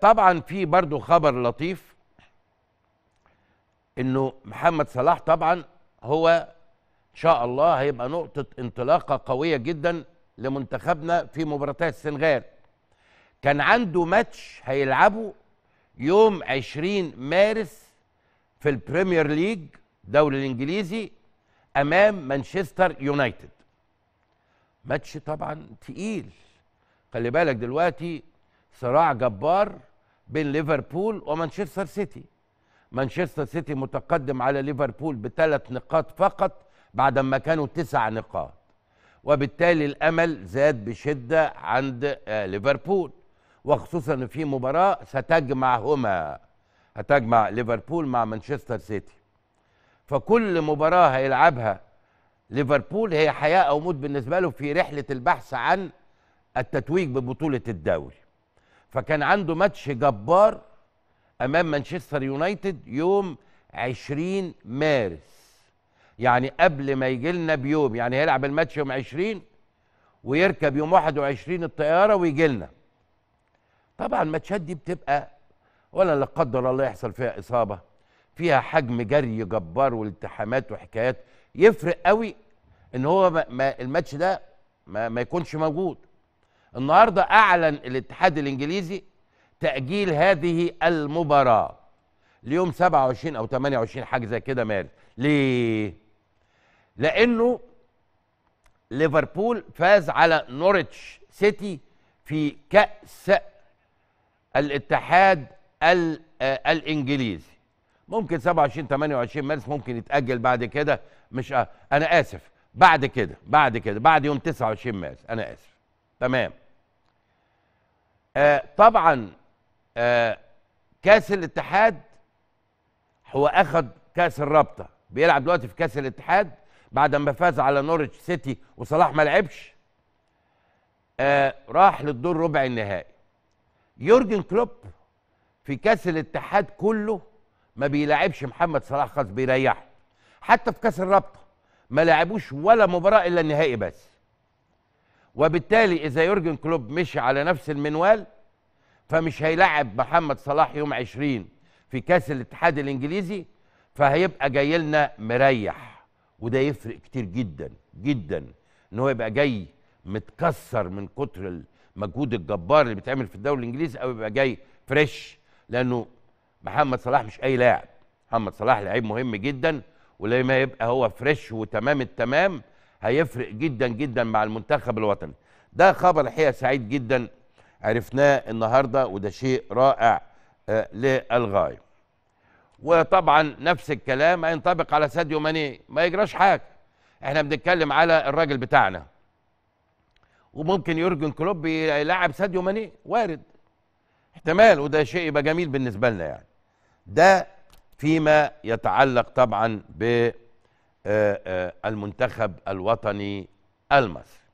طبعا في برضو خبر لطيف انه محمد صلاح طبعا هو ان شاء الله هيبقى نقطه انطلاقه قويه جدا لمنتخبنا في مباراتات السنغال كان عنده ماتش هيلعبه يوم 20 مارس في البريمير ليج الدوري الانجليزي امام مانشستر يونايتد ماتش طبعا تقيل خلي بالك دلوقتي صراع جبار بين ليفربول ومانشستر سيتي مانشستر سيتي متقدم على ليفربول بثلاث نقاط فقط بعد ما كانوا تسع نقاط وبالتالي الامل زاد بشده عند آه، ليفربول وخصوصا في مباراه ستجمعهما هتجمع ليفربول مع مانشستر سيتي فكل مباراه هيلعبها ليفربول هي حياه او موت بالنسبه له في رحله البحث عن التتويج ببطوله الدوري فكان عنده ماتش جبار امام مانشستر يونايتد يوم 20 مارس يعني قبل ما يجي لنا بيوم يعني هيلعب الماتش يوم 20 ويركب يوم 21 الطياره ويجي لنا طبعا الماتشات دي بتبقى ولا لا قدر الله يحصل فيها اصابه فيها حجم جري جبار والتحامات وحكايات يفرق قوي ان هو ما الماتش ده ما, ما يكونش موجود النهارده اعلن الاتحاد الانجليزي تاجيل هذه المباراه ليوم 27 او 28 حاجه زي كده مال ليه لانه ليفربول فاز على نوريتش سيتي في كاس الاتحاد آه، الانجليزي ممكن 27 28 مارس ممكن يتاجل بعد كده مش آه، انا اسف بعد كده بعد كده بعد يوم 29 مارس انا اسف تمام آه طبعا آه كاس الاتحاد هو اخذ كاس الرابطه بيلعب دلوقتي في كاس الاتحاد بعد ما فاز على نورتش سيتي وصلاح ما لعبش آه راح للدور ربع النهائي يورجن كلوب في كاس الاتحاد كله ما بيلعبش محمد صلاح خالص بيريحه حتى في كاس الرابطه ما لعبوش ولا مباراه الا النهائي بس وبالتالي اذا يورجن كلوب مشي على نفس المنوال فمش هيلاعب محمد صلاح يوم 20 في كاس الاتحاد الانجليزي فهيبقى جاي لنا مريح وده يفرق كتير جدا جدا ان هو يبقى جاي متكسر من كتر المجهود الجبار اللي بيتعمل في الدوري الانجليزي او يبقى جاي فريش لانه محمد صلاح مش اي لاعب محمد صلاح لعيب مهم جدا ولما يبقى هو فريش وتمام التمام هيفرق جدا جدا مع المنتخب الوطني ده خبر الحقيقه سعيد جدا عرفناه النهارده وده شيء رائع آه، للغايه وطبعا نفس الكلام هينطبق على ساديو ماني ما يجراش حاجه احنا بنتكلم على الراجل بتاعنا وممكن يورجن كلوب يلعب ساديو ماني وارد احتمال وده شيء يبقى جميل بالنسبه لنا يعني ده فيما يتعلق طبعا ب آه، آه، المنتخب الوطني المصري